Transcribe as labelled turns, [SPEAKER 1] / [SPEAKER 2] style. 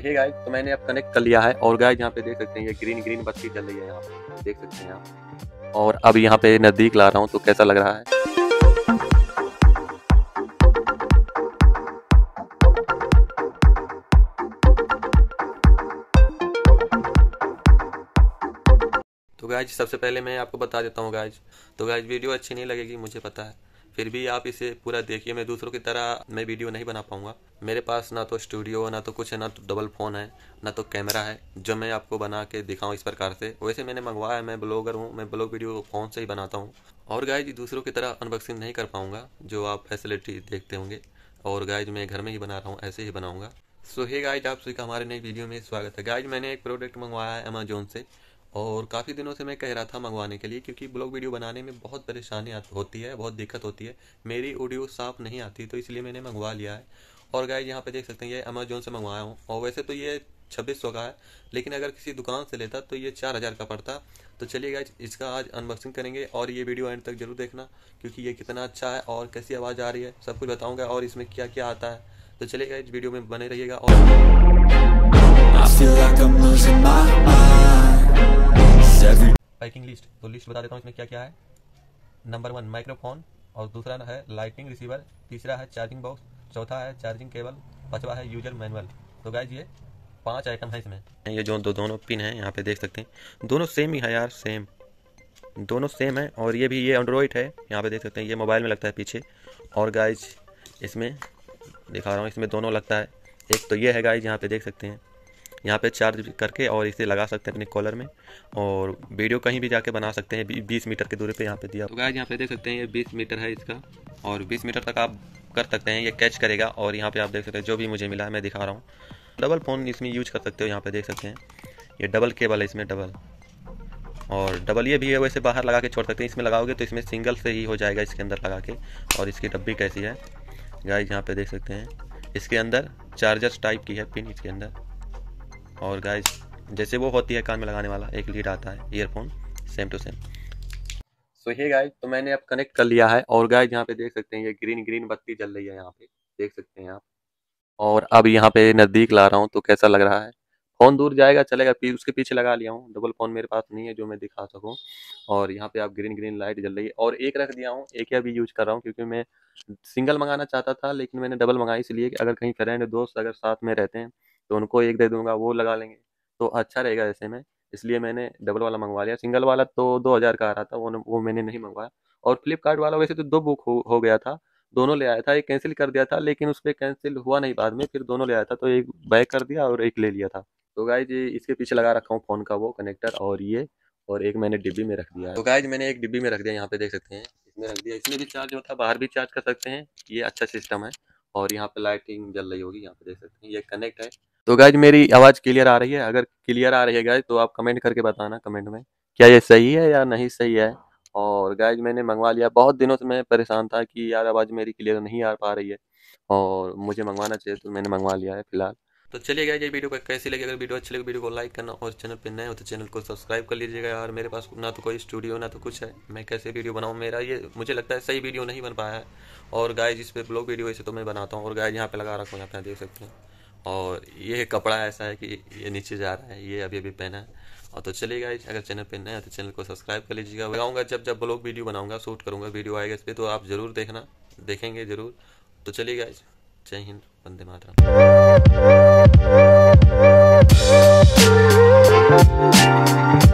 [SPEAKER 1] देखिए गाइस तो मैंने अब कनेक्ट कर लिया है और गाइस यहाँ पे देख सकते हैं ये ग्रीन ग्रीन बत्ती चल रही है यहाँ पे देख सकते हैं आप और अब यहाँ पे नज़दीक ला रहा हूँ तो कैसा लग रहा है तो गाइज सबसे पहले मैं आपको बता देता हूँ गाइज तो गाइज वीडियो अच्छी नहीं लगेगी मुझे पता है फिर भी आप इसे पूरा देखिए मैं दूसरों की तरह मैं वीडियो नहीं बना पाऊंगा मेरे पास ना तो स्टूडियो ना तो कुछ है ना तो डबल फ़ोन है ना तो कैमरा है जो मैं आपको बना के दिखाऊँ इस प्रकार से वैसे मैंने मंगवाया है मैं ब्लॉगर हूँ मैं ब्लॉग वीडियो फ़ोन से ही बनाता हूँ और जी दूसरों की तरह अनबॉक्सिंग नहीं कर पाऊँगा जो आप फैसिलिटी देखते होंगे और गाय मैं घर में ही बना रहा हूँ ऐसे ही बनाऊँगा सो हे गाइज आप सभी का हमारे नई वीडियो में स्वागत है गाइज मैंने एक प्रोडक्ट मंगवाया है अमेजोन से और काफ़ी दिनों से मैं कह रहा था मंगवाने के लिए क्योंकि ब्लॉग वीडियो बनाने में बहुत परेशानी होती है बहुत दिक्कत होती है मेरी ऑडियो साफ नहीं आती तो इसलिए मैंने मंगवा लिया है और गाय यहाँ पे देख सकते हैं ये अमेजोन से मंगवाया हूँ और वैसे तो ये छब्बीस सौ का है लेकिन अगर किसी दुकान से लेता तो ये चार हज़ार का पड़ता तो चलिए गाय इसका आज अनबॉक्सिंग करेंगे और ये वीडियो एंड तक जरूर देखना क्योंकि ये कितना अच्छा है और कैसी आवाज़ आ रही है सब कुछ बताऊँगा और इसमें क्या क्या आता है तो चलिए गाइज वीडियो में बने रहिएगा और पैकिंग लिस्ट तो लिस्ट बता देता हूँ इसमें क्या क्या है नंबर वन माइक्रोफोन और दूसरा है लाइटिंग रिसीवर तीसरा है चार्जिंग बॉक्स चौथा है चार्जिंग केबल पांचवा है यूजर मैनुअल तो गाइज ये पांच आइटम है इसमें ये जो दो दोनों पिन है यहाँ पे देख सकते हैं दोनों सेम ही है यार सेम दोनों सेम है और ये भी ये एंड्रॉयड है यहाँ पे देख सकते हैं ये मोबाइल में लगता है पीछे और गाइज इसमें दिखा रहा हूँ इसमें दोनों लगता है एक तो ये है गाइज यहाँ पे देख सकते हैं यहाँ पे चार्ज करके और इसे लगा सकते हैं अपने कॉलर में और वीडियो कहीं भी जाके बना सकते हैं बीस मीटर की दूरी पे यहाँ पे दिया तो गाय यहाँ पे देख सकते हैं ये बीस मीटर है इसका और बीस मीटर तक आप कर सकते हैं ये कैच करेगा और यहाँ पे आप देख सकते हैं जो भी मुझे मिला है मैं दिखा रहा हूँ डबल फ़ोन इसमें यूज कर सकते हो यहाँ पे देख सकते हैं ये डबल केबल है इसमें डबल और डबल ये भी है वैसे बाहर लगा के छोड़ सकते हैं इसमें लगाओगे तो इसमें सिंगल से ही हो जाएगा इसके अंदर लगा के और इसकी डब्बी कैसी है गाइज यहाँ पे देख सकते हैं इसके अंदर चार्जर्स टाइप की है पिन इसके अंदर और गाइस जैसे वो होती है कान में लगाने वाला एक लीड आता है earphone same to same so ये गाइस तो मैंने अब कनेक्ट कर लिया है और गाइस यहाँ पे देख सकते हैं ये ग्रीन ग्रीन बत्ती जल रही है यहाँ पे देख सकते हैं आप और अब यहाँ पे नज़दीक ला रहा हूँ तो कैसा लग रहा है फ़ोन दूर जाएगा चलेगा फिर उसके पीछे लगा लिया हूँ डबल फ़ोन मेरे पास नहीं है जो मैं दिखा सकूँ और यहाँ पे आप ग्रीन ग्रीन लाइट जल रही है और एक रख दिया हूँ एक ही अभी यूज कर रहा हूँ क्योंकि मैं सिंगल मंगाना चाहता था लेकिन मैंने डबल मंगाई इसलिए कि अगर कहीं फ्रेंड दोस्त अगर साथ में रहते हैं तो उनको एक दे दूंगा वो लगा लेंगे तो अच्छा रहेगा ऐसे में इसलिए मैंने डबल वाला मंगवा लिया सिंगल वाला तो दो हज़ार का आ रहा था वो वो मैंने नहीं मंगवाया और फ्लिपकार्ट वाला वैसे तो दो बुक हो, हो गया था दोनों ले आया था एक कैंसिल कर दिया था लेकिन उस पर कैंसिल हुआ नहीं बाद में फिर दोनों ले आया था तो एक बैक कर दिया और एक ले लिया था तो गाय जी इसके पीछे लगा रखा हूँ फ़ोन का वो कनेक्टर और ये और एक मैंने डिब्बी में रख दिया तो गाय मैंने एक डिब्बी में रख दिया यहाँ पे देख सकते हैं इसमें रख दिया इसमें भी चार्ज होता है बाहर भी चार्ज कर सकते हैं ये अच्छा सिस्टम है और यहाँ पे लाइटिंग जल रही होगी यहाँ पे देख सकते हैं ये कनेक्ट है तो गाइज मेरी आवाज़ क्लियर आ रही है अगर क्लियर आ रही है गाइज तो आप कमेंट करके बताना कमेंट में क्या ये सही है या नहीं सही है और गाइज मैंने मंगवा लिया बहुत दिनों से मैं परेशान था कि यार आवाज़ मेरी क्लियर नहीं आ पा रही है और मुझे मंगवाना चाहिए तो मैंने मंगवा लिया है फिलहाल तो चलिए गाइज ये वीडियो को कैसी लगी अगर वीडियो अच्छी लगी वीडियो को लाइक करना और चैनल पर नए हो तो चैनल को सब्सक्राइब कर लीजिएगा और मेरे पास ना तो कोई स्टूडियो ना तो कुछ है मैं कैसे वीडियो बनाऊँ मेरा ये मुझे लगता है सही वीडियो नहीं बन पाया है और गाइज इस पर ब्लॉग वीडियो ऐसे तो मैं बनाता हूँ और गाइज यहाँ पे लगा रखा हूँ यहाँ पे देख सकते हैं और ये कपड़ा ऐसा है कि ये नीचे जा रहा है ये अभी अभी पहना है और तो चलिएगा अगर चैनल पे नए तो चैनल को सब्सक्राइब कर लीजिएगा लगाऊंगा जब जब ब्लॉग वीडियो बनाऊँगा शूट करूँगा वीडियो आएगा इस पर तो आप ज़रूर देखना देखेंगे ज़रूर तो चलिएगा जय हिंद वंदे मातरम